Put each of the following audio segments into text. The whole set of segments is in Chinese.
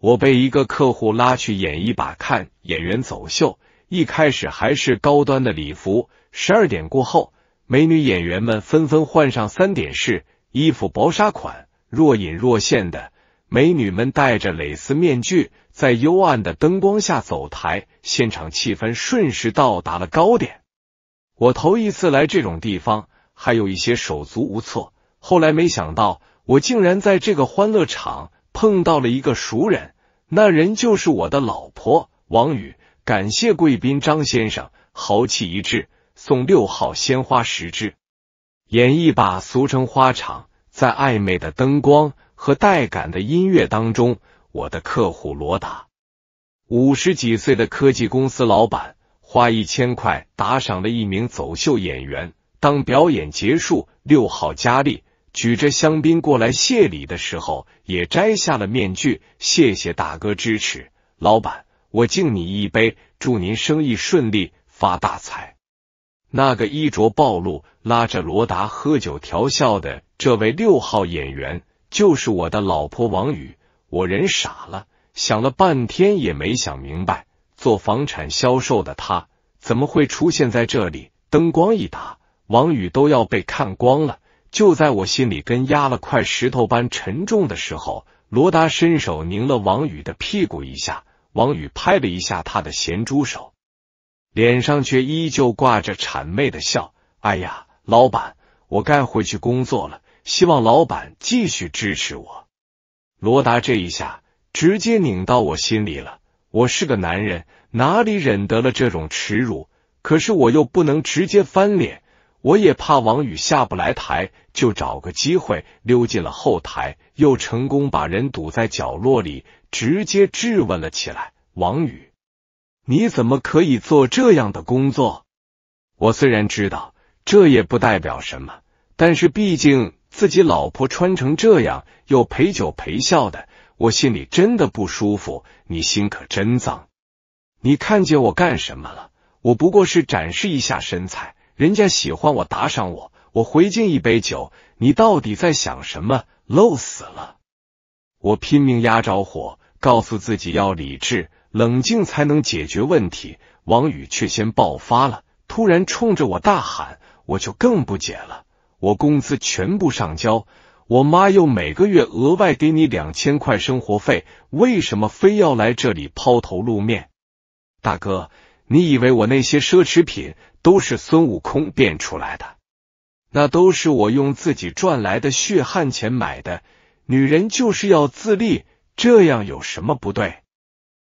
我被一个客户拉去演一把看演员走秀，一开始还是高端的礼服，十二点过后，美女演员们纷纷换上三点式衣服，薄纱款，若隐若现的美女们戴着蕾丝面具，在幽暗的灯光下走台，现场气氛瞬时到达了高点。我头一次来这种地方，还有一些手足无措，后来没想到我竟然在这个欢乐场。碰到了一个熟人，那人就是我的老婆王宇。感谢贵宾张先生，豪气一掷，送六号鲜花十支。演一吧，俗称花场，在暧昧的灯光和带感的音乐当中，我的客户罗达，五十几岁的科技公司老板，花一千块打赏了一名走秀演员。当表演结束，六号佳丽。举着香槟过来谢礼的时候，也摘下了面具。谢谢大哥支持，老板，我敬你一杯，祝您生意顺利，发大财。那个衣着暴露、拉着罗达喝酒调笑的这位六号演员，就是我的老婆王宇。我人傻了，想了半天也没想明白，做房产销售的他怎么会出现在这里？灯光一打，王宇都要被看光了。就在我心里跟压了块石头般沉重的时候，罗达伸手拧了王宇的屁股一下，王宇拍了一下他的咸猪手，脸上却依旧挂着谄媚的笑。哎呀，老板，我该回去工作了，希望老板继续支持我。罗达这一下直接拧到我心里了，我是个男人，哪里忍得了这种耻辱？可是我又不能直接翻脸。我也怕王宇下不来台，就找个机会溜进了后台，又成功把人堵在角落里，直接质问了起来：“王宇，你怎么可以做这样的工作？”我虽然知道这也不代表什么，但是毕竟自己老婆穿成这样，又陪酒陪笑的，我心里真的不舒服。你心可真脏！你看见我干什么了？我不过是展示一下身材。人家喜欢我，打赏我，我回敬一杯酒。你到底在想什么？漏死了！我拼命压着火，告诉自己要理智、冷静，才能解决问题。王宇却先爆发了，突然冲着我大喊，我就更不解了。我工资全部上交，我妈又每个月额外给你两千块生活费，为什么非要来这里抛头露面？大哥，你以为我那些奢侈品？都是孙悟空变出来的，那都是我用自己赚来的血汗钱买的。女人就是要自立，这样有什么不对？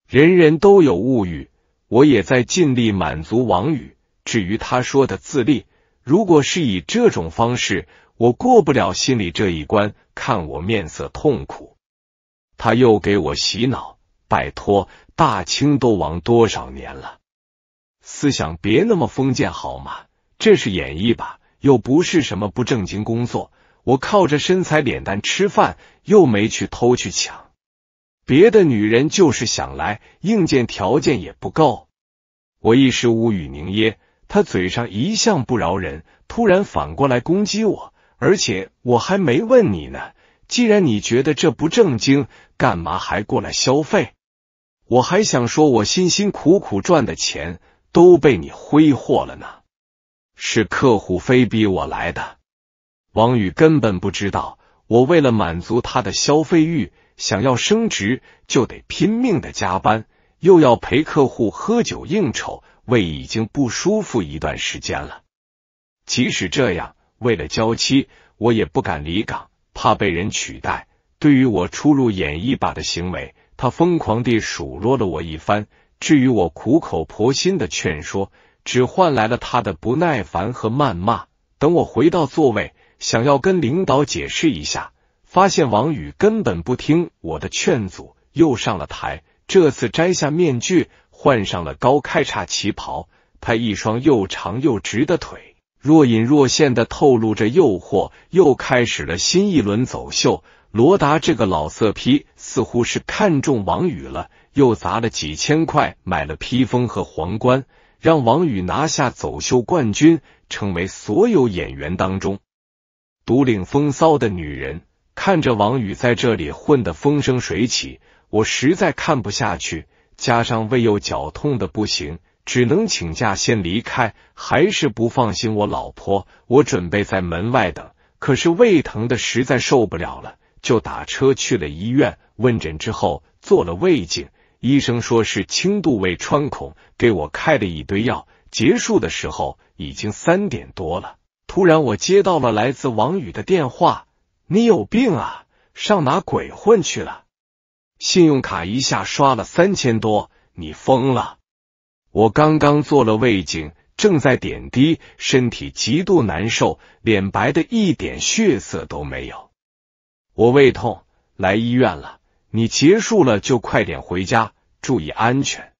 人人都有物欲，我也在尽力满足王宇。至于他说的自立，如果是以这种方式，我过不了心里这一关。看我面色痛苦，他又给我洗脑，拜托，大清都亡多少年了？思想别那么封建好吗？这是演绎吧，又不是什么不正经工作。我靠着身材脸蛋吃饭，又没去偷去抢。别的女人就是想来，硬件条件也不够。我一时无语凝噎。他嘴上一向不饶人，突然反过来攻击我，而且我还没问你呢。既然你觉得这不正经，干嘛还过来消费？我还想说，我辛辛苦苦赚的钱。都被你挥霍了呢，是客户非逼我来的。王宇根本不知道，我为了满足他的消费欲，想要升职就得拼命的加班，又要陪客户喝酒应酬，胃已经不舒服一段时间了。即使这样，为了娇妻，我也不敢离岗，怕被人取代。对于我出入演艺吧的行为，他疯狂地数落了我一番。至于我苦口婆心的劝说，只换来了他的不耐烦和谩骂。等我回到座位，想要跟领导解释一下，发现王宇根本不听我的劝阻，又上了台。这次摘下面具，换上了高开叉旗袍，他一双又长又直的腿若隐若现的透露着诱惑，又开始了新一轮走秀。罗达这个老色批似乎是看中王宇了。又砸了几千块买了披风和皇冠，让王宇拿下走秀冠军，成为所有演员当中独领风骚的女人。看着王宇在这里混得风生水起，我实在看不下去。加上胃又绞痛的不行，只能请假先离开。还是不放心我老婆，我准备在门外等。可是胃疼的实在受不了了，就打车去了医院。问诊之后做了胃镜。医生说是轻度胃穿孔，给我开了一堆药。结束的时候已经三点多了，突然我接到了来自王宇的电话：“你有病啊，上哪鬼混去了？信用卡一下刷了三千多，你疯了！”我刚刚做了胃镜，正在点滴，身体极度难受，脸白的一点血色都没有。我胃痛，来医院了。你结束了就快点回家，注意安全。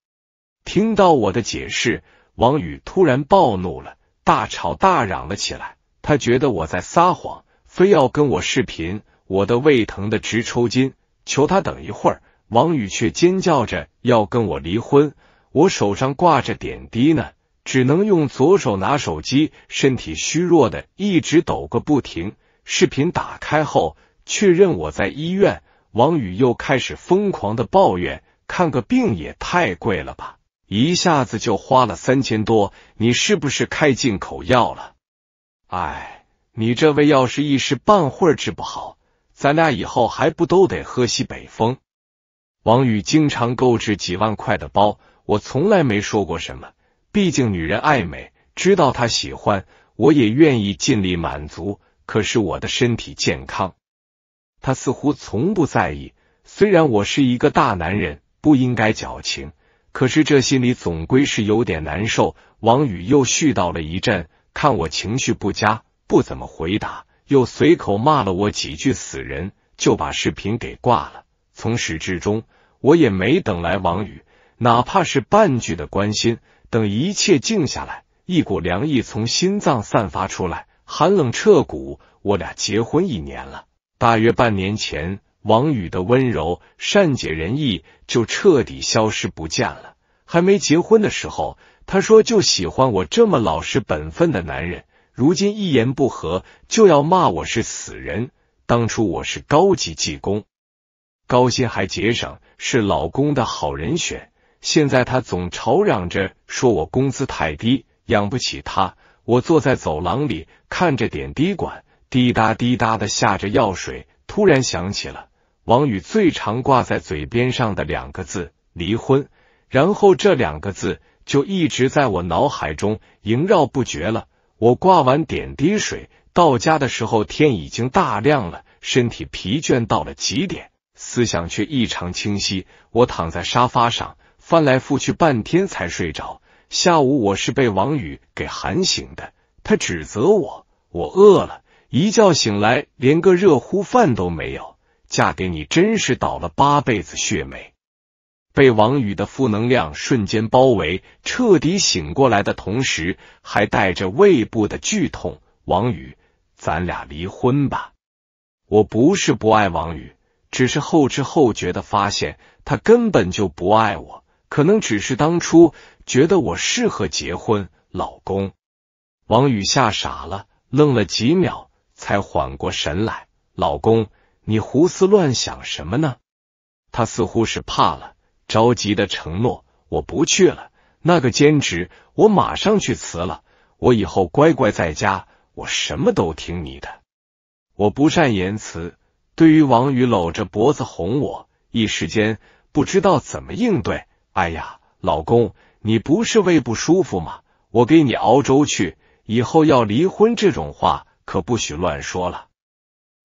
听到我的解释，王宇突然暴怒了，大吵大嚷了起来。他觉得我在撒谎，非要跟我视频。我的胃疼的直抽筋，求他等一会儿。王宇却尖叫着要跟我离婚。我手上挂着点滴呢，只能用左手拿手机，身体虚弱的一直抖个不停。视频打开后，确认我在医院。王宇又开始疯狂的抱怨，看个病也太贵了吧！一下子就花了三千多，你是不是开进口药了？哎，你这胃要是一时半会儿治不好，咱俩以后还不都得喝西北风？王宇经常购置几万块的包，我从来没说过什么，毕竟女人爱美，知道她喜欢，我也愿意尽力满足。可是我的身体健康。他似乎从不在意，虽然我是一个大男人，不应该矫情，可是这心里总归是有点难受。王宇又絮叨了一阵，看我情绪不佳，不怎么回答，又随口骂了我几句“死人”，就把视频给挂了。从始至终，我也没等来王宇，哪怕是半句的关心。等一切静下来，一股凉意从心脏散发出来，寒冷彻骨。我俩结婚一年了。大约半年前，王宇的温柔、善解人意就彻底消失不见了。还没结婚的时候，他说就喜欢我这么老实本分的男人。如今一言不合就要骂我是死人。当初我是高级技工，高薪还节省，是老公的好人选。现在他总吵嚷着说我工资太低，养不起他。我坐在走廊里看着点滴管。滴答滴答的下着药水，突然想起了王宇最常挂在嘴边上的两个字——离婚。然后这两个字就一直在我脑海中萦绕不绝了。我挂完点滴水到家的时候，天已经大亮了，身体疲倦到了极点，思想却异常清晰。我躺在沙发上翻来覆去半天才睡着。下午我是被王宇给喊醒的，他指责我，我饿了。一觉醒来，连个热乎饭都没有。嫁给你真是倒了八辈子血霉。被王宇的负能量瞬间包围，彻底醒过来的同时，还带着胃部的剧痛。王宇，咱俩离婚吧！我不是不爱王宇，只是后知后觉的发现，他根本就不爱我。可能只是当初觉得我适合结婚，老公。王宇吓傻了，愣了几秒。才缓过神来，老公，你胡思乱想什么呢？他似乎是怕了，着急的承诺：“我不去了，那个兼职我马上去辞了，我以后乖乖在家，我什么都听你的。”我不善言辞，对于王宇搂着脖子哄我，一时间不知道怎么应对。哎呀，老公，你不是胃不舒服吗？我给你熬粥去。以后要离婚这种话。可不许乱说了，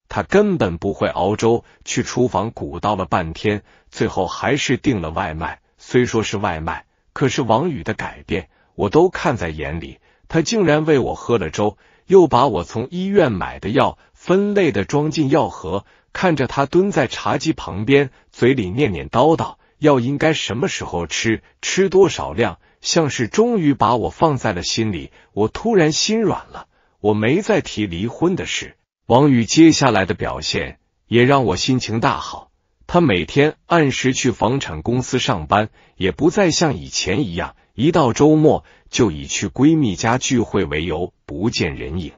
他根本不会熬粥，去厨房鼓捣了半天，最后还是订了外卖。虽说是外卖，可是王宇的改变，我都看在眼里。他竟然为我喝了粥，又把我从医院买的药分类的装进药盒，看着他蹲在茶几旁边，嘴里念念叨叨，药应该什么时候吃，吃多少量，像是终于把我放在了心里。我突然心软了。我没再提离婚的事，王宇接下来的表现也让我心情大好。他每天按时去房产公司上班，也不再像以前一样，一到周末就以去闺蜜家聚会为由不见人影。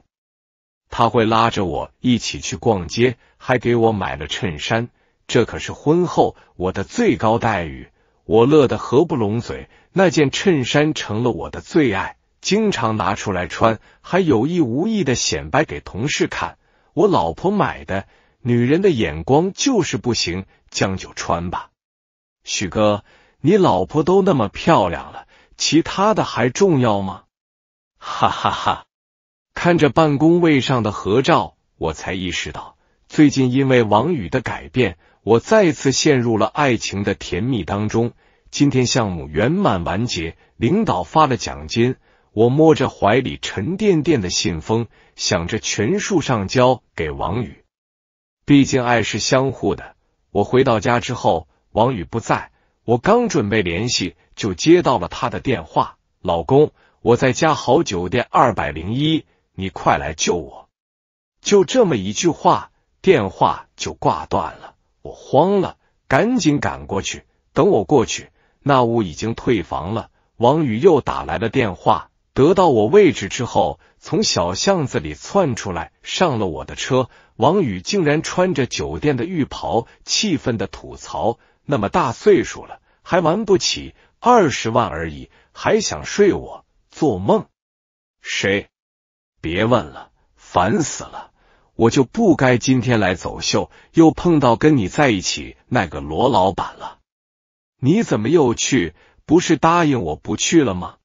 他会拉着我一起去逛街，还给我买了衬衫，这可是婚后我的最高待遇，我乐得合不拢嘴。那件衬衫成了我的最爱。经常拿出来穿，还有意无意的显摆给同事看。我老婆买的，女人的眼光就是不行，将就穿吧。许哥，你老婆都那么漂亮了，其他的还重要吗？哈哈哈！看着办公位上的合照，我才意识到，最近因为王宇的改变，我再次陷入了爱情的甜蜜当中。今天项目圆满完结，领导发了奖金。我摸着怀里沉甸甸的信封，想着全数上交给王宇。毕竟爱是相互的。我回到家之后，王宇不在，我刚准备联系，就接到了他的电话：“老公，我在嘉豪酒店二百零一，你快来救我！”就这么一句话，电话就挂断了。我慌了，赶紧赶过去。等我过去，那屋已经退房了。王宇又打来了电话。得到我位置之后，从小巷子里窜出来，上了我的车。王宇竟然穿着酒店的浴袍，气愤的吐槽：“那么大岁数了，还玩不起？二十万而已，还想睡我？做梦！谁？别问了，烦死了！我就不该今天来走秀，又碰到跟你在一起那个罗老板了。你怎么又去？不是答应我不去了吗？”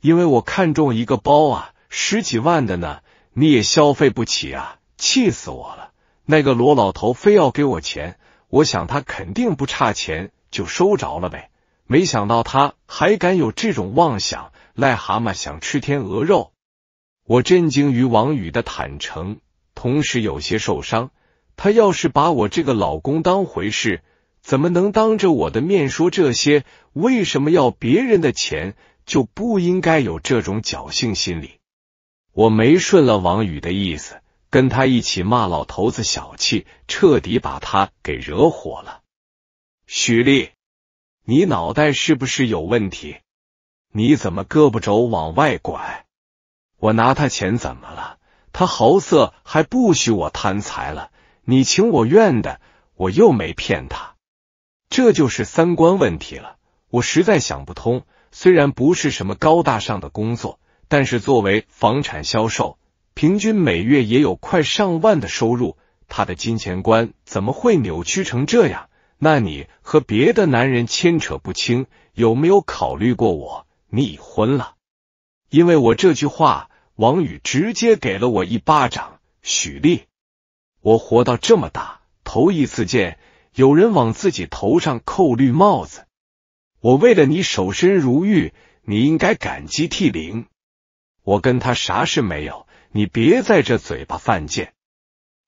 因为我看中一个包啊，十几万的呢，你也消费不起啊，气死我了！那个罗老头非要给我钱，我想他肯定不差钱，就收着了呗。没想到他还敢有这种妄想，癞蛤蟆想吃天鹅肉！我震惊于王宇的坦诚，同时有些受伤。他要是把我这个老公当回事，怎么能当着我的面说这些？为什么要别人的钱？就不应该有这种侥幸心理。我没顺了王宇的意思，跟他一起骂老头子小气，彻底把他给惹火了。许丽，你脑袋是不是有问题？你怎么胳膊肘往外拐？我拿他钱怎么了？他豪色还不许我贪财了？你情我愿的，我又没骗他，这就是三观问题了。我实在想不通。虽然不是什么高大上的工作，但是作为房产销售，平均每月也有快上万的收入。他的金钱观怎么会扭曲成这样？那你和别的男人牵扯不清，有没有考虑过我？你已婚了，因为我这句话，王宇直接给了我一巴掌。许丽，我活到这么大，头一次见有人往自己头上扣绿帽子。我为了你守身如玉，你应该感激涕零。我跟他啥事没有，你别在这嘴巴犯贱。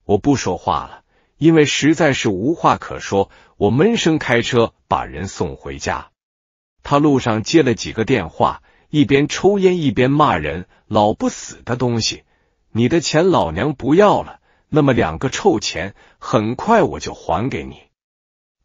我不说话了，因为实在是无话可说。我闷声开车把人送回家。他路上接了几个电话，一边抽烟一边骂人：“老不死的东西，你的钱老娘不要了。那么两个臭钱，很快我就还给你。”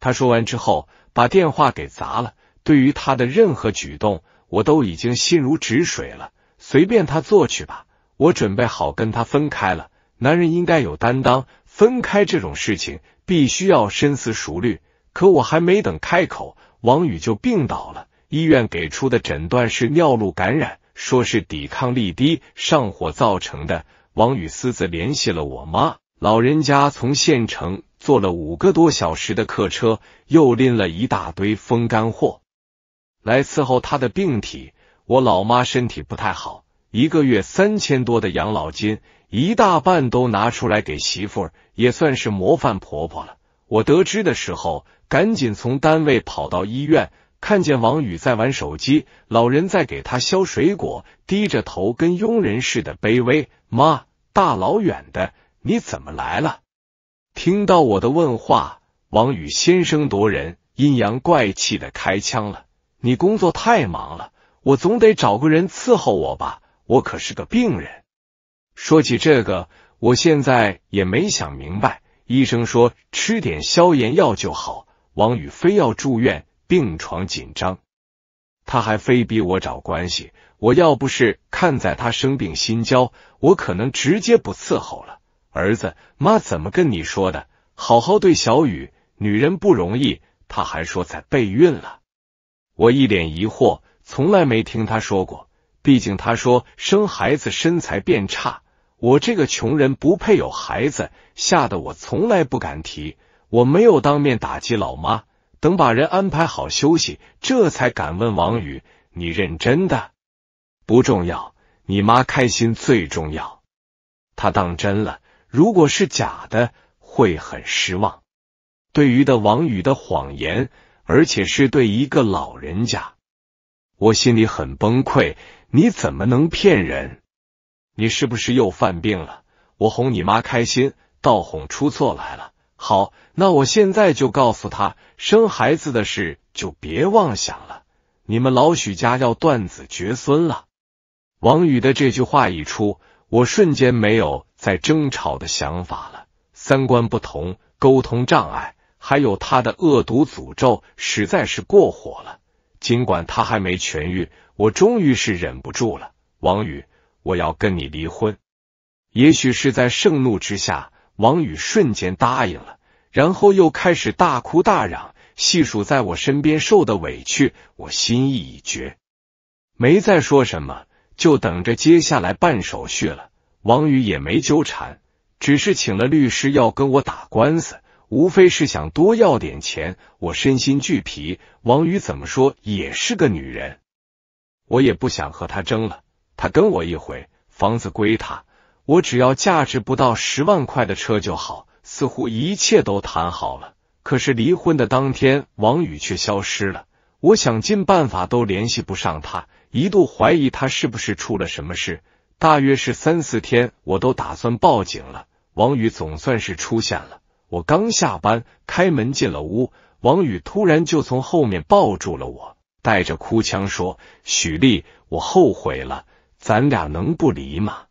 他说完之后，把电话给砸了。对于他的任何举动，我都已经心如止水了，随便他做去吧。我准备好跟他分开了。男人应该有担当，分开这种事情必须要深思熟虑。可我还没等开口，王宇就病倒了。医院给出的诊断是尿路感染，说是抵抗力低、上火造成的。王宇私自联系了我妈，老人家从县城坐了五个多小时的客车，又拎了一大堆风干货。来伺候他的病体，我老妈身体不太好，一个月三千多的养老金，一大半都拿出来给媳妇，也算是模范婆婆了。我得知的时候，赶紧从单位跑到医院，看见王宇在玩手机，老人在给他削水果，低着头跟佣人似的卑微。妈，大老远的你怎么来了？听到我的问话，王宇先声夺人，阴阳怪气的开枪了。你工作太忙了，我总得找个人伺候我吧，我可是个病人。说起这个，我现在也没想明白。医生说吃点消炎药就好，王宇非要住院，病床紧张，他还非逼我找关系。我要不是看在他生病心焦，我可能直接不伺候了。儿子，妈怎么跟你说的？好好对小雨，女人不容易。他还说在备孕了。我一脸疑惑，从来没听他说过。毕竟他说生孩子身材变差，我这个穷人不配有孩子，吓得我从来不敢提。我没有当面打击老妈，等把人安排好休息，这才敢问王宇：“你认真的？不重要，你妈开心最重要。他当真了，如果是假的，会很失望。对于的王宇的谎言。”而且是对一个老人家，我心里很崩溃。你怎么能骗人？你是不是又犯病了？我哄你妈开心，倒哄出错来了。好，那我现在就告诉他，生孩子的事就别妄想了，你们老许家要断子绝孙了。王宇的这句话一出，我瞬间没有再争吵的想法了。三观不同，沟通障碍。还有他的恶毒诅咒实在是过火了，尽管他还没痊愈，我终于是忍不住了。王宇，我要跟你离婚。也许是在盛怒之下，王宇瞬间答应了，然后又开始大哭大嚷，细数在我身边受的委屈。我心意已决，没再说什么，就等着接下来办手续了。王宇也没纠缠，只是请了律师要跟我打官司。无非是想多要点钱，我身心俱疲。王宇怎么说也是个女人，我也不想和他争了。他跟我一回，房子归他，我只要价值不到十万块的车就好。似乎一切都谈好了。可是离婚的当天，王宇却消失了，我想尽办法都联系不上他，一度怀疑他是不是出了什么事。大约是三四天，我都打算报警了。王宇总算是出现了。我刚下班，开门进了屋，王宇突然就从后面抱住了我，带着哭腔说：“许丽，我后悔了，咱俩能不离吗？”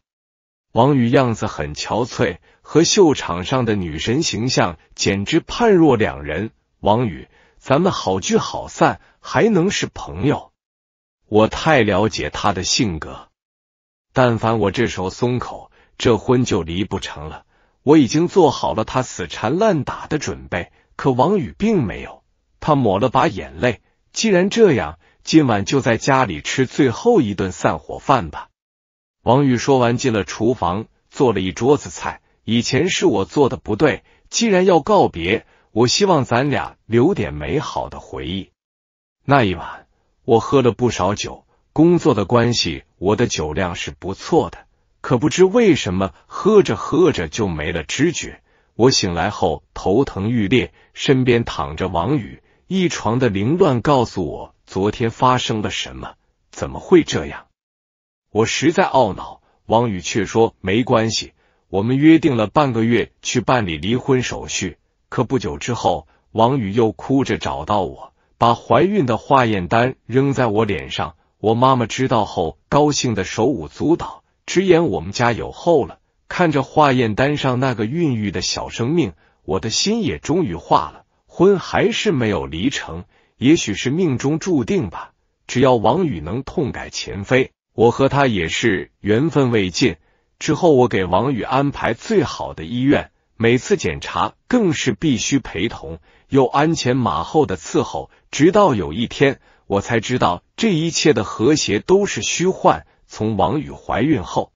王宇样子很憔悴，和秀场上的女神形象简直判若两人。王宇，咱们好聚好散，还能是朋友？我太了解他的性格，但凡我这时候松口，这婚就离不成了。我已经做好了他死缠烂打的准备，可王宇并没有。他抹了把眼泪，既然这样，今晚就在家里吃最后一顿散伙饭吧。王宇说完，进了厨房，做了一桌子菜。以前是我做的不对，既然要告别，我希望咱俩留点美好的回忆。那一晚，我喝了不少酒。工作的关系，我的酒量是不错的。可不知为什么，喝着喝着就没了知觉。我醒来后头疼欲裂，身边躺着王宇，一床的凌乱告诉我昨天发生了什么？怎么会这样？我实在懊恼，王宇却说没关系。我们约定了半个月去办理离婚手续，可不久之后，王宇又哭着找到我，把怀孕的化验单扔在我脸上。我妈妈知道后高兴的手舞足蹈。直言我们家有后了，看着化验单上那个孕育的小生命，我的心也终于化了。婚还是没有离成，也许是命中注定吧。只要王宇能痛改前非，我和他也是缘分未尽。之后我给王宇安排最好的医院，每次检查更是必须陪同，又鞍前马后的伺候，直到有一天，我才知道这一切的和谐都是虚幻。从王宇怀孕后，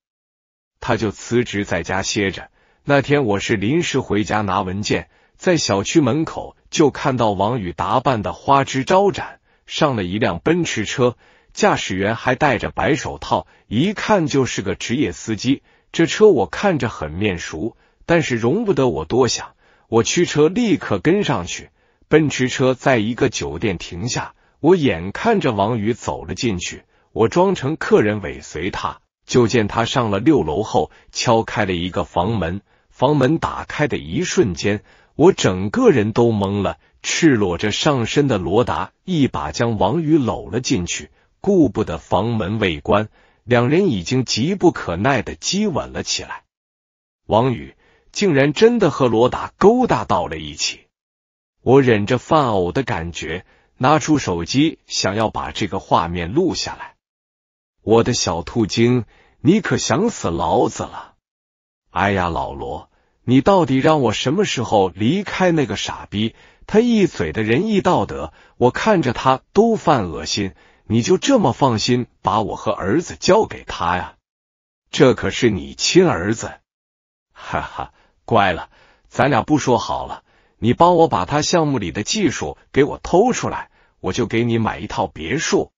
他就辞职在家歇着。那天我是临时回家拿文件，在小区门口就看到王宇打扮的花枝招展，上了一辆奔驰车，驾驶员还戴着白手套，一看就是个职业司机。这车我看着很面熟，但是容不得我多想，我驱车立刻跟上去。奔驰车在一个酒店停下，我眼看着王宇走了进去。我装成客人尾随他，就见他上了六楼后，敲开了一个房门。房门打开的一瞬间，我整个人都懵了。赤裸着上身的罗达一把将王宇搂了进去，顾不得房门未关，两人已经急不可耐的激吻了起来。王宇竟然真的和罗达勾搭到了一起。我忍着犯呕的感觉，拿出手机想要把这个画面录下来。我的小兔精，你可想死老子了？哎呀，老罗，你到底让我什么时候离开那个傻逼？他一嘴的仁义道德，我看着他都犯恶心。你就这么放心把我和儿子交给他呀？这可是你亲儿子！哈哈，乖了，咱俩不说好了，你帮我把他项目里的技术给我偷出来，我就给你买一套别墅。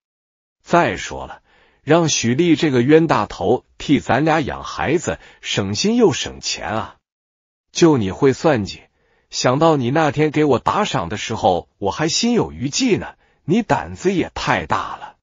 再说了。让许丽这个冤大头替咱俩养孩子，省心又省钱啊！就你会算计，想到你那天给我打赏的时候，我还心有余悸呢。你胆子也太大了，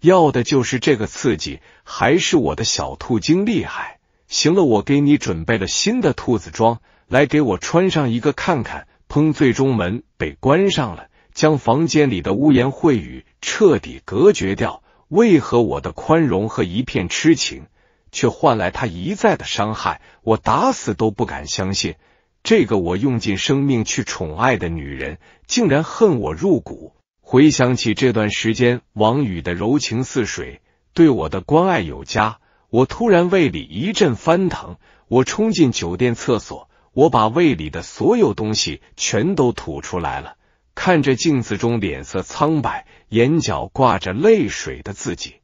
要的就是这个刺激。还是我的小兔精厉害。行了，我给你准备了新的兔子装，来给我穿上一个看看。砰！最终门被关上了，将房间里的污言秽语彻底隔绝掉。为何我的宽容和一片痴情，却换来他一再的伤害？我打死都不敢相信，这个我用尽生命去宠爱的女人，竟然恨我入骨。回想起这段时间王宇的柔情似水，对我的关爱有加，我突然胃里一阵翻腾。我冲进酒店厕所，我把胃里的所有东西全都吐出来了。看着镜子中脸色苍白。眼角挂着泪水的自己，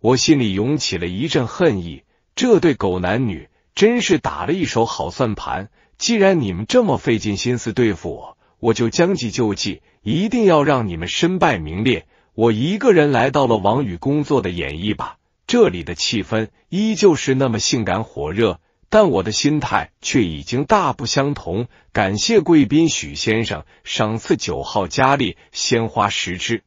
我心里涌起了一阵恨意。这对狗男女真是打了一手好算盘。既然你们这么费尽心思对付我，我就将计就计，一定要让你们身败名裂。我一个人来到了王宇工作的演艺吧，这里的气氛依旧是那么性感火热，但我的心态却已经大不相同。感谢贵宾许先生赏赐九号佳丽鲜花十枝。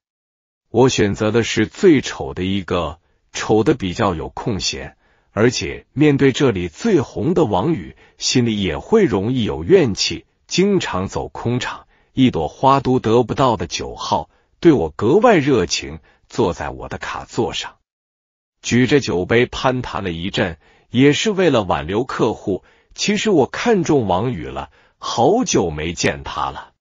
我选择的是最丑的一个，丑的比较有空闲，而且面对这里最红的王宇，心里也会容易有怨气。经常走空场，一朵花都得不到的九号对我格外热情，坐在我的卡座上，举着酒杯攀谈了一阵，也是为了挽留客户。其实我看中王宇了，好久没见他了。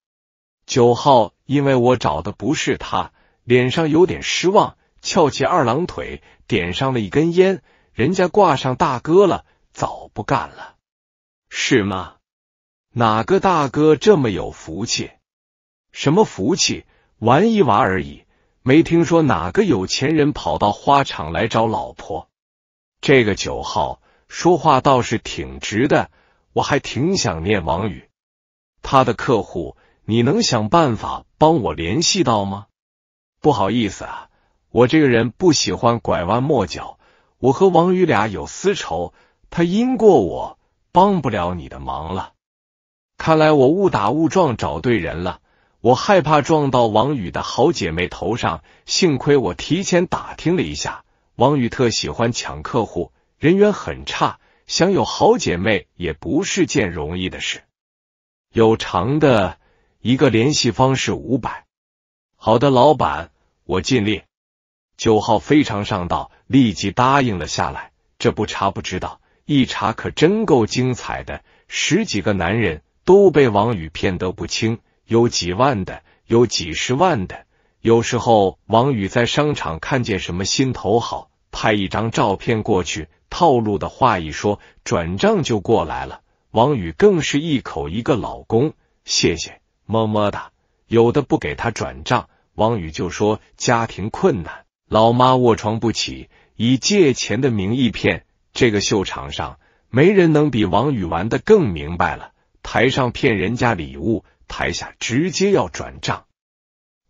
九号，因为我找的不是他。脸上有点失望，翘起二郎腿，点上了一根烟。人家挂上大哥了，早不干了，是吗？哪个大哥这么有福气？什么福气？玩一玩而已。没听说哪个有钱人跑到花场来找老婆。这个九号说话倒是挺直的，我还挺想念王宇，他的客户，你能想办法帮我联系到吗？不好意思啊，我这个人不喜欢拐弯抹角。我和王宇俩有私仇，他阴过我，帮不了你的忙了。看来我误打误撞找对人了。我害怕撞到王宇的好姐妹头上，幸亏我提前打听了一下，王宇特喜欢抢客户，人缘很差，想有好姐妹也不是件容易的事。有偿的，一个联系方式五百。好的，老板，我尽力。九号非常上道，立即答应了下来。这不查不知道，一查可真够精彩的。十几个男人都被王宇骗得不轻，有几万的，有几十万的。有时候王宇在商场看见什么心头好，拍一张照片过去，套路的话一说，转账就过来了。王宇更是一口一个老公，谢谢，么么哒。有的不给他转账。王宇就说家庭困难，老妈卧床不起，以借钱的名义骗。这个秀场上没人能比王宇玩的更明白了。台上骗人家礼物，台下直接要转账。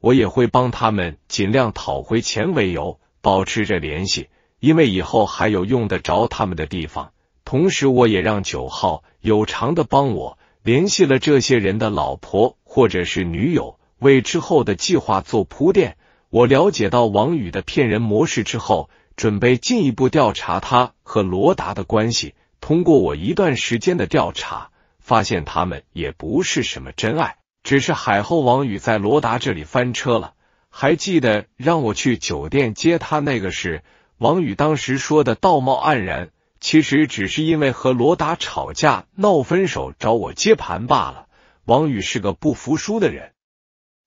我也会帮他们尽量讨回钱为由，保持着联系，因为以后还有用得着他们的地方。同时，我也让九号有偿的帮我联系了这些人的老婆或者是女友。为之后的计划做铺垫，我了解到王宇的骗人模式之后，准备进一步调查他和罗达的关系。通过我一段时间的调查，发现他们也不是什么真爱，只是海后王宇在罗达这里翻车了。还记得让我去酒店接他那个事，王宇当时说的道貌岸然，其实只是因为和罗达吵架闹分手，找我接盘罢了。王宇是个不服输的人。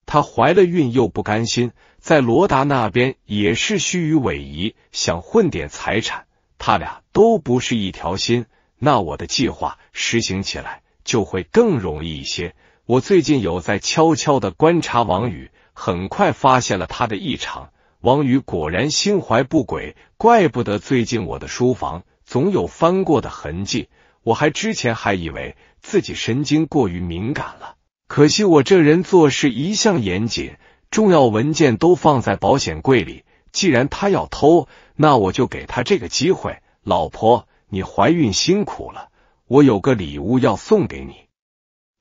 她怀了孕又不甘心，在罗达那边也是虚与委蛇，想混点财产。他俩都不是一条心，那我的计划实行起来就会更容易一些。我最近有在悄悄的观察王宇，很快发现了他的异常。王宇果然心怀不轨，怪不得最近我的书房总有翻过的痕迹。我还之前还以为自己神经过于敏感了。可惜我这人做事一向严谨，重要文件都放在保险柜里。既然他要偷，那我就给他这个机会。老婆，你怀孕辛苦了，我有个礼物要送给你。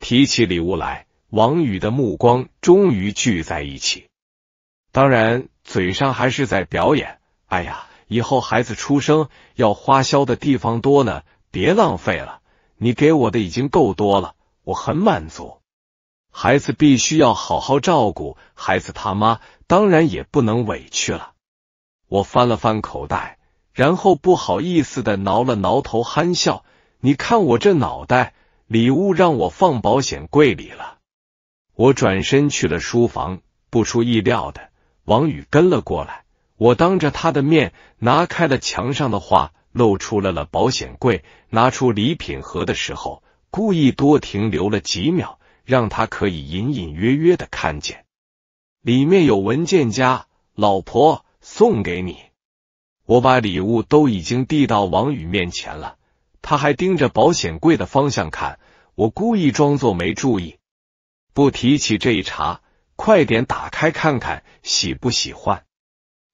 提起礼物来，王宇的目光终于聚在一起。当然，嘴上还是在表演。哎呀，以后孩子出生要花销的地方多呢，别浪费了。你给我的已经够多了，我很满足。孩子必须要好好照顾，孩子他妈当然也不能委屈了。我翻了翻口袋，然后不好意思的挠了挠头，憨笑。你看我这脑袋，礼物让我放保险柜里了。我转身去了书房，不出意料的，王宇跟了过来。我当着他的面拿开了墙上的画，露出了了保险柜。拿出礼品盒的时候，故意多停留了几秒。让他可以隐隐约约的看见里面有文件夹，老婆送给你。我把礼物都已经递到王宇面前了，他还盯着保险柜的方向看。我故意装作没注意，不提起这一茬，快点打开看看喜不喜欢。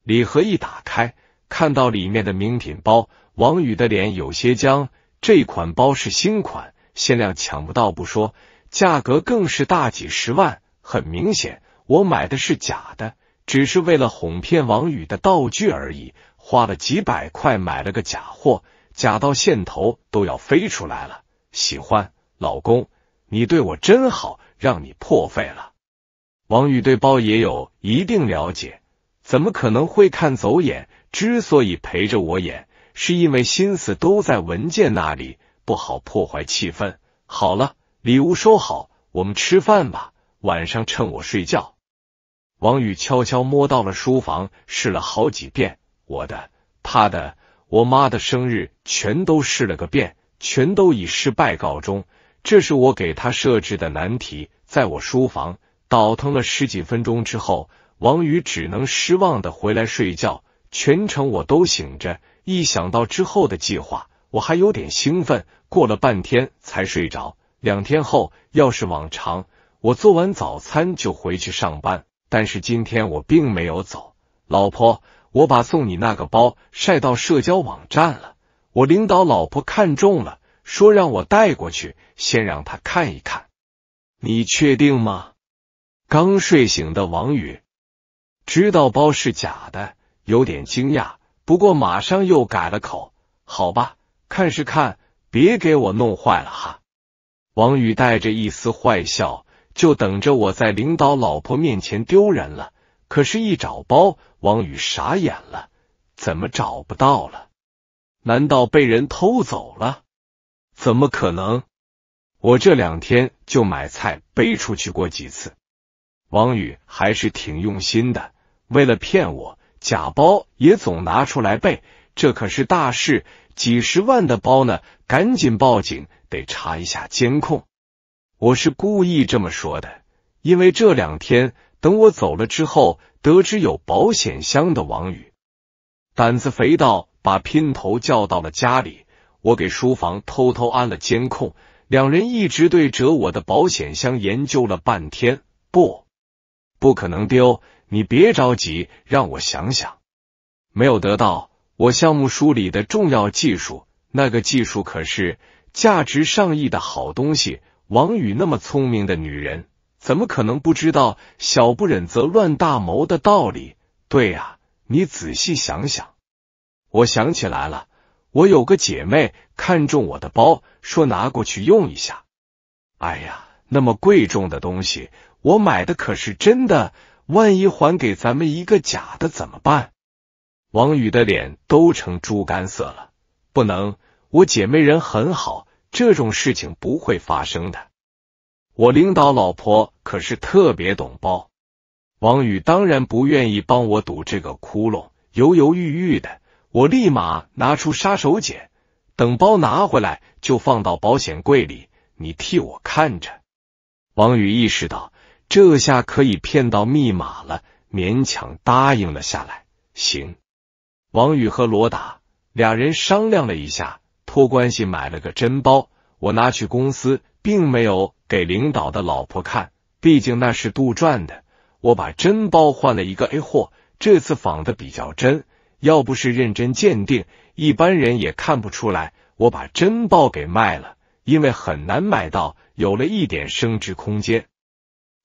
礼盒一打开，看到里面的名品包，王宇的脸有些僵。这款包是新款，限量抢不到不说。价格更是大几十万，很明显，我买的是假的，只是为了哄骗王宇的道具而已。花了几百块买了个假货，假到线头都要飞出来了。喜欢，老公，你对我真好，让你破费了。王宇对包也有一定了解，怎么可能会看走眼？之所以陪着我演，是因为心思都在文件那里，不好破坏气氛。好了。礼物收好，我们吃饭吧。晚上趁我睡觉，王宇悄悄摸到了书房，试了好几遍，我的、他的、我妈的生日，全都试了个遍，全都以失败告终。这是我给他设置的难题，在我书房倒腾了十几分钟之后，王宇只能失望的回来睡觉。全程我都醒着，一想到之后的计划，我还有点兴奋。过了半天才睡着。两天后，要是往常，我做完早餐就回去上班。但是今天我并没有走。老婆，我把送你那个包晒到社交网站了，我领导老婆看中了，说让我带过去，先让她看一看。你确定吗？刚睡醒的王宇知道包是假的，有点惊讶，不过马上又改了口。好吧，看是看，别给我弄坏了哈。王宇带着一丝坏笑，就等着我在领导老婆面前丢人了。可是，一找包，王宇傻眼了，怎么找不到了？难道被人偷走了？怎么可能？我这两天就买菜背出去过几次，王宇还是挺用心的。为了骗我，假包也总拿出来背，这可是大事，几十万的包呢！赶紧报警。得查一下监控，我是故意这么说的，因为这两天等我走了之后，得知有保险箱的王宇胆子肥到把姘头叫到了家里，我给书房偷偷安了监控，两人一直对着我的保险箱研究了半天，不，不可能丢，你别着急，让我想想，没有得到我项目书里的重要技术，那个技术可是。价值上亿的好东西，王宇那么聪明的女人，怎么可能不知道“小不忍则乱大谋”的道理？对呀，你仔细想想。我想起来了，我有个姐妹看中我的包，说拿过去用一下。哎呀，那么贵重的东西，我买的可是真的，万一还给咱们一个假的怎么办？王宇的脸都成猪肝色了，不能，我姐妹人很好。这种事情不会发生的，我领导老婆可是特别懂包。王宇当然不愿意帮我堵这个窟窿，犹犹豫豫的。我立马拿出杀手锏，等包拿回来就放到保险柜里，你替我看着。王宇意识到这下可以骗到密码了，勉强答应了下来。行，王宇和罗达俩人商量了一下。托关系买了个真包，我拿去公司，并没有给领导的老婆看，毕竟那是杜撰的。我把真包换了一个 A 货，这次仿的比较真，要不是认真鉴定，一般人也看不出来。我把真包给卖了，因为很难买到，有了一点升值空间，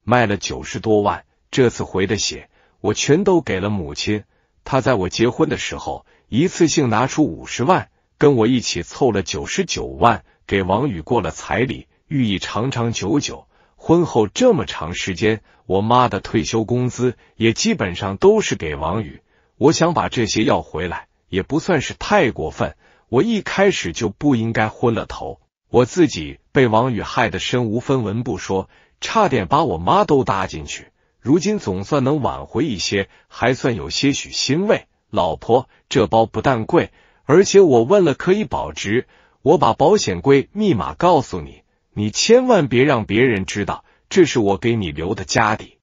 卖了九十多万。这次回的血，我全都给了母亲，她在我结婚的时候一次性拿出五十万。跟我一起凑了九十九万，给王宇过了彩礼，寓意长长久久。婚后这么长时间，我妈的退休工资也基本上都是给王宇。我想把这些要回来，也不算是太过分。我一开始就不应该昏了头，我自己被王宇害得身无分文不说，差点把我妈都搭进去。如今总算能挽回一些，还算有些许欣慰。老婆，这包不但贵。而且我问了，可以保值。我把保险柜密码告诉你，你千万别让别人知道，这是我给你留的家底。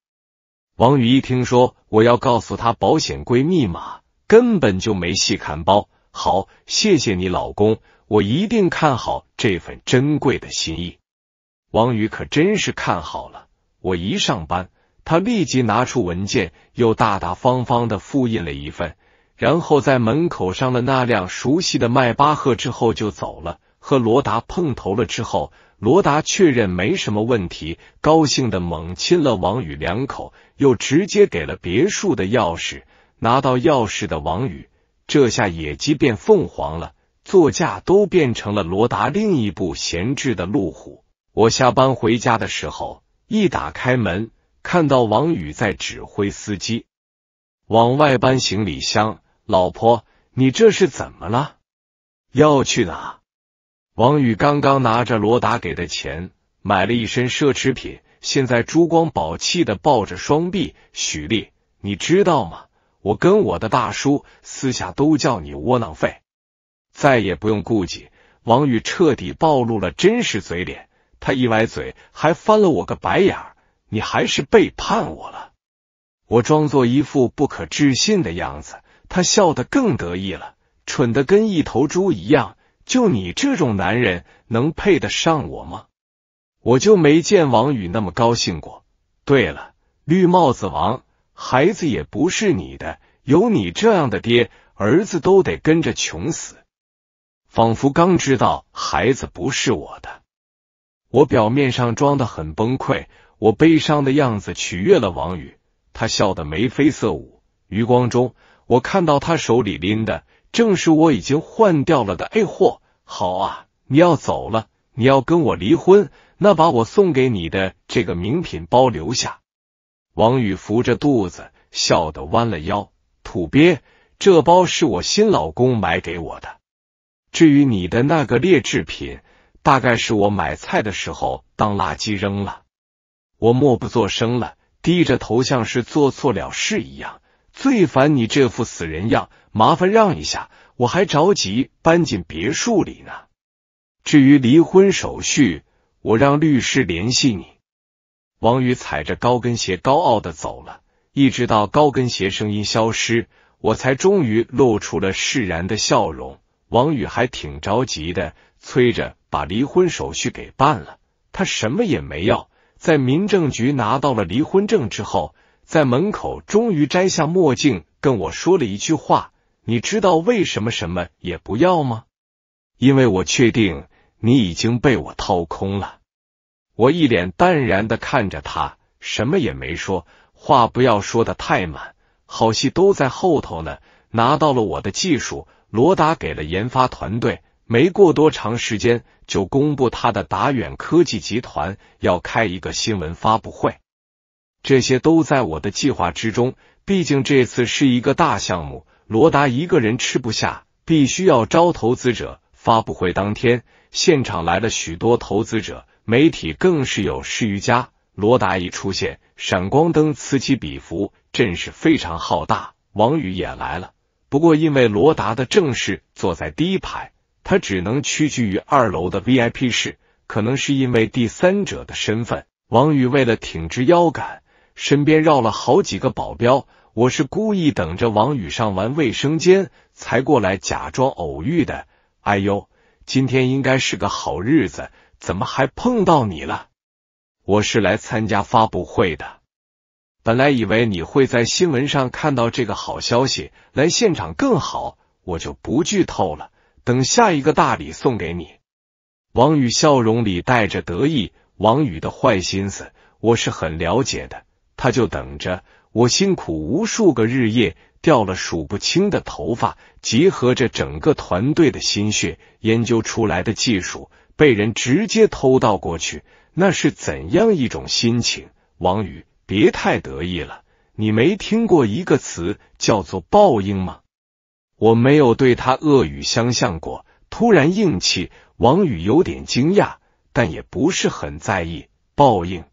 王宇一听说我要告诉他保险柜密码，根本就没细看包。好，谢谢你老公，我一定看好这份珍贵的心意。王宇可真是看好了，我一上班，他立即拿出文件，又大大方方的复印了一份。然后在门口上了那辆熟悉的迈巴赫之后就走了，和罗达碰头了之后，罗达确认没什么问题，高兴的猛亲了王宇两口，又直接给了别墅的钥匙。拿到钥匙的王宇，这下野鸡变凤凰了，座驾都变成了罗达另一部闲置的路虎。我下班回家的时候，一打开门，看到王宇在指挥司机往外搬行李箱。老婆，你这是怎么了？要去哪？王宇刚刚拿着罗达给的钱买了一身奢侈品，现在珠光宝气的抱着双臂。许丽，你知道吗？我跟我的大叔私下都叫你窝囊废，再也不用顾忌。王宇彻底暴露了真实嘴脸，他一歪嘴，还翻了我个白眼。你还是背叛我了？我装作一副不可置信的样子。他笑得更得意了，蠢的跟一头猪一样。就你这种男人，能配得上我吗？我就没见王宇那么高兴过。对了，绿帽子王，孩子也不是你的，有你这样的爹，儿子都得跟着穷死。仿佛刚知道孩子不是我的，我表面上装的很崩溃，我悲伤的样子取悦了王宇，他笑得眉飞色舞。余光中。我看到他手里拎的正是我已经换掉了的 A 货，好啊，你要走了，你要跟我离婚，那把我送给你的这个名品包留下。王宇扶着肚子，笑得弯了腰。土鳖，这包是我新老公买给我的。至于你的那个劣质品，大概是我买菜的时候当垃圾扔了。我默不作声了，低着头，像是做错了事一样。最烦你这副死人样，麻烦让一下，我还着急搬进别墅里呢。至于离婚手续，我让律师联系你。王宇踩着高跟鞋高傲的走了，一直到高跟鞋声音消失，我才终于露出了释然的笑容。王宇还挺着急的，催着把离婚手续给办了。他什么也没要，在民政局拿到了离婚证之后。在门口，终于摘下墨镜，跟我说了一句话：“你知道为什么什么也不要吗？”因为我确定你已经被我掏空了。我一脸淡然的看着他，什么也没说。话不要说的太满，好戏都在后头呢。拿到了我的技术，罗达给了研发团队。没过多长时间，就公布他的达远科技集团要开一个新闻发布会。这些都在我的计划之中。毕竟这次是一个大项目，罗达一个人吃不下，必须要招投资者。发布会当天，现场来了许多投资者，媒体更是有十余家。罗达一出现，闪光灯此起彼伏，阵势非常浩大。王宇也来了，不过因为罗达的正式坐在第一排，他只能屈居于二楼的 VIP 室。可能是因为第三者的身份，王宇为了挺直腰杆。身边绕了好几个保镖，我是故意等着王宇上完卫生间才过来假装偶遇的。哎呦，今天应该是个好日子，怎么还碰到你了？我是来参加发布会的，本来以为你会在新闻上看到这个好消息，来现场更好。我就不剧透了，等下一个大礼送给你。王宇笑容里带着得意，王宇的坏心思我是很了解的。他就等着我辛苦无数个日夜，掉了数不清的头发，集合着整个团队的心血研究出来的技术，被人直接偷盗过去，那是怎样一种心情？王宇，别太得意了，你没听过一个词叫做报应吗？我没有对他恶语相向过，突然硬气，王宇有点惊讶，但也不是很在意报应。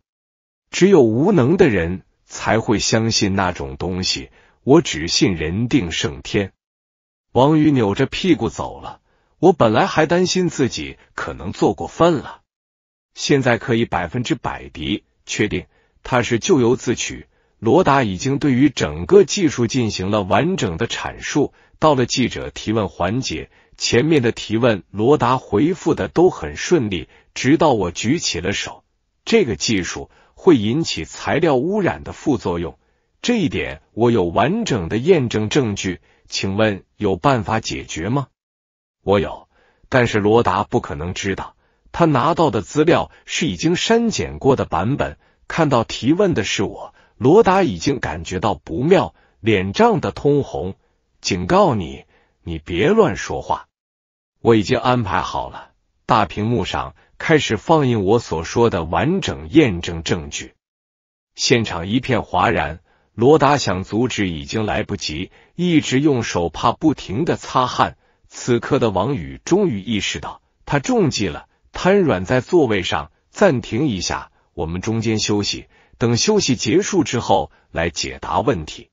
只有无能的人才会相信那种东西。我只信人定胜天。王宇扭着屁股走了。我本来还担心自己可能做过分了，现在可以百分之百的确定他是咎由自取。罗达已经对于整个技术进行了完整的阐述。到了记者提问环节，前面的提问罗达回复的都很顺利，直到我举起了手，这个技术。会引起材料污染的副作用，这一点我有完整的验证证据。请问有办法解决吗？我有，但是罗达不可能知道，他拿到的资料是已经删减过的版本。看到提问的是我，罗达已经感觉到不妙，脸涨得通红，警告你，你别乱说话。我已经安排好了，大屏幕上。开始放映我所说的完整验证证据，现场一片哗然。罗达想阻止，已经来不及，一直用手帕不停的擦汗。此刻的王宇终于意识到他中计了，瘫软在座位上。暂停一下，我们中间休息，等休息结束之后来解答问题。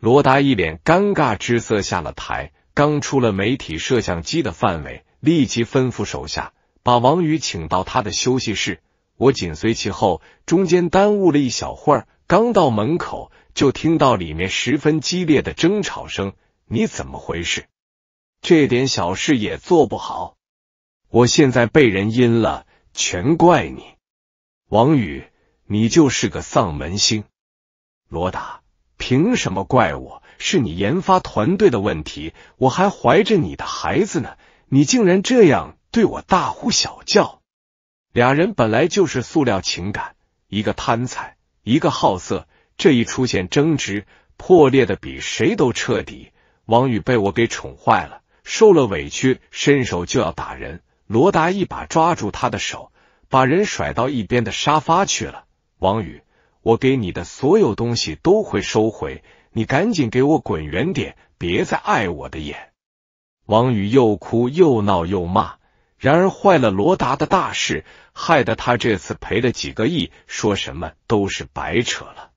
罗达一脸尴尬之色下了台，刚出了媒体摄像机的范围，立即吩咐手下。把王宇请到他的休息室，我紧随其后，中间耽误了一小会儿。刚到门口，就听到里面十分激烈的争吵声。你怎么回事？这点小事也做不好？我现在被人阴了，全怪你！王宇，你就是个丧门星！罗达，凭什么怪我？是你研发团队的问题，我还怀着你的孩子呢！你竟然这样！对我大呼小叫，俩人本来就是塑料情感，一个贪财，一个好色，这一出现争执，破裂的比谁都彻底。王宇被我给宠坏了，受了委屈，伸手就要打人。罗达一把抓住他的手，把人甩到一边的沙发去了。王宇，我给你的所有东西都会收回，你赶紧给我滚远点，别再碍我的眼。王宇又哭又闹又骂。然而，坏了罗达的大事，害得他这次赔了几个亿，说什么都是白扯了。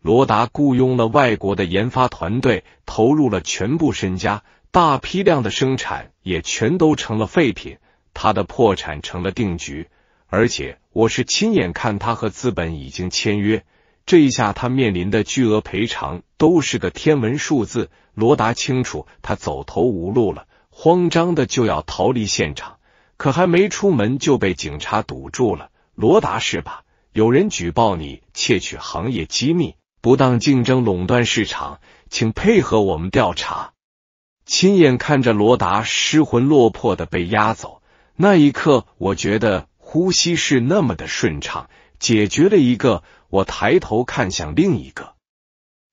罗达雇佣了外国的研发团队，投入了全部身家，大批量的生产也全都成了废品，他的破产成了定局。而且，我是亲眼看他和资本已经签约，这一下他面临的巨额赔偿都是个天文数字。罗达清楚，他走投无路了。慌张的就要逃离现场，可还没出门就被警察堵住了。罗达是吧？有人举报你窃取行业机密，不当竞争垄断市场，请配合我们调查。亲眼看着罗达失魂落魄的被押走，那一刻我觉得呼吸是那么的顺畅。解决了一个，我抬头看向另一个，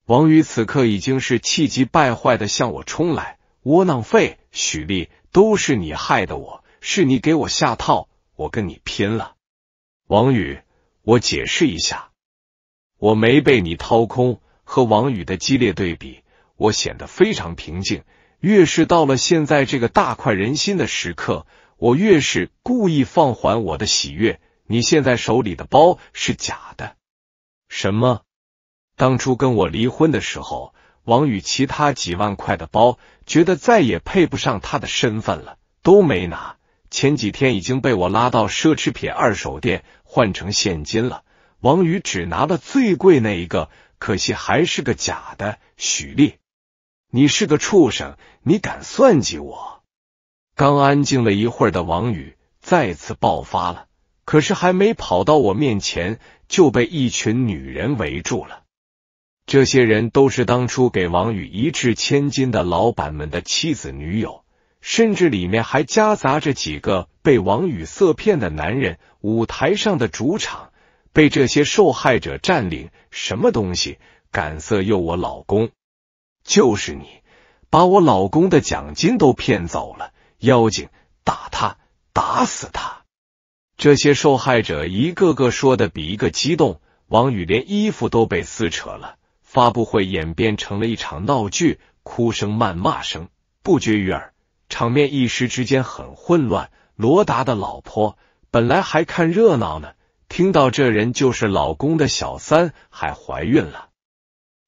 王宇此刻已经是气急败坏的向我冲来。窝囊废，许丽，都是你害的，我是你给我下套，我跟你拼了！王宇，我解释一下，我没被你掏空。和王宇的激烈对比，我显得非常平静。越是到了现在这个大快人心的时刻，我越是故意放缓我的喜悦。你现在手里的包是假的，什么？当初跟我离婚的时候。王宇其他几万块的包，觉得再也配不上他的身份了，都没拿。前几天已经被我拉到奢侈品二手店换成现金了。王宇只拿了最贵那一个，可惜还是个假的。许丽，你是个畜生，你敢算计我！刚安静了一会儿的王宇再次爆发了，可是还没跑到我面前，就被一群女人围住了。这些人都是当初给王宇一掷千金的老板们的妻子、女友，甚至里面还夹杂着几个被王宇色骗的男人。舞台上的主场被这些受害者占领，什么东西敢色诱我老公？就是你，把我老公的奖金都骗走了！妖精，打他，打死他！这些受害者一个个说的比一个激动，王宇连衣服都被撕扯了。发布会演变成了一场闹剧，哭声、谩骂声不绝于耳，场面一时之间很混乱。罗达的老婆本来还看热闹呢，听到这人就是老公的小三，还怀孕了，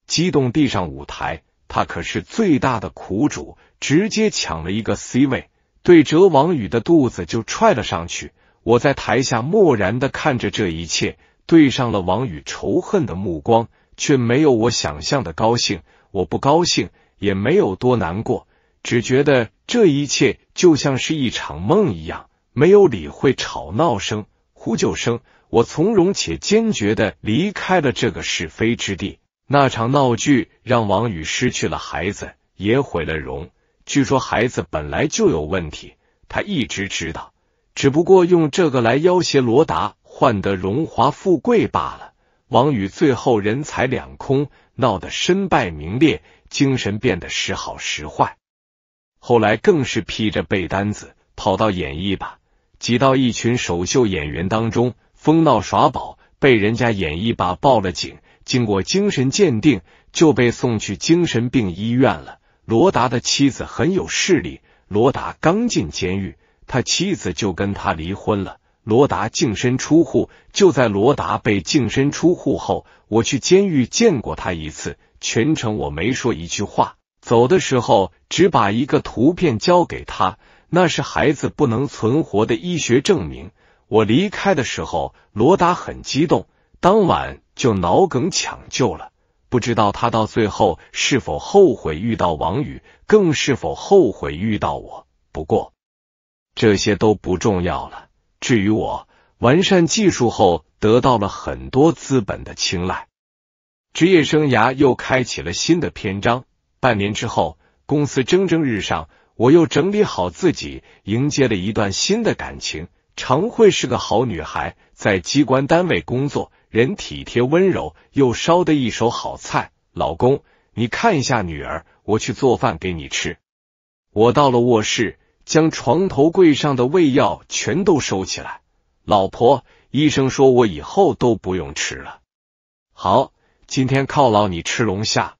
激动地上舞台，他可是最大的苦主，直接抢了一个 C 位，对折王宇的肚子就踹了上去。我在台下漠然的看着这一切，对上了王宇仇恨的目光。却没有我想象的高兴，我不高兴也没有多难过，只觉得这一切就像是一场梦一样。没有理会吵闹声、呼救声，我从容且坚决的离开了这个是非之地。那场闹剧让王宇失去了孩子，也毁了容。据说孩子本来就有问题，他一直知道，只不过用这个来要挟罗达，换得荣华富贵罢了。王宇最后人财两空，闹得身败名裂，精神变得时好时坏。后来更是披着被单子跑到演艺吧，挤到一群首秀演员当中疯闹耍宝，被人家演艺吧报了警。经过精神鉴定，就被送去精神病医院了。罗达的妻子很有势力，罗达刚进监狱，他妻子就跟他离婚了。罗达净身出户。就在罗达被净身出户后，我去监狱见过他一次，全程我没说一句话。走的时候，只把一个图片交给他，那是孩子不能存活的医学证明。我离开的时候，罗达很激动，当晚就脑梗抢救了。不知道他到最后是否后悔遇到王宇，更是否后悔遇到我。不过，这些都不重要了。至于我，完善技术后得到了很多资本的青睐，职业生涯又开启了新的篇章。半年之后，公司蒸蒸日上，我又整理好自己，迎接了一段新的感情。常慧是个好女孩，在机关单位工作，人体贴温柔，又烧得一手好菜。老公，你看一下女儿，我去做饭给你吃。我到了卧室。将床头柜上的胃药全都收起来，老婆，医生说我以后都不用吃了。好，今天犒劳你吃龙虾，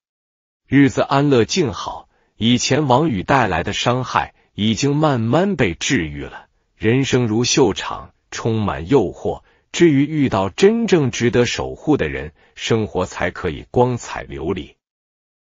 日子安乐静好。以前王宇带来的伤害已经慢慢被治愈了。人生如秀场，充满诱惑，至于遇到真正值得守护的人，生活才可以光彩流离。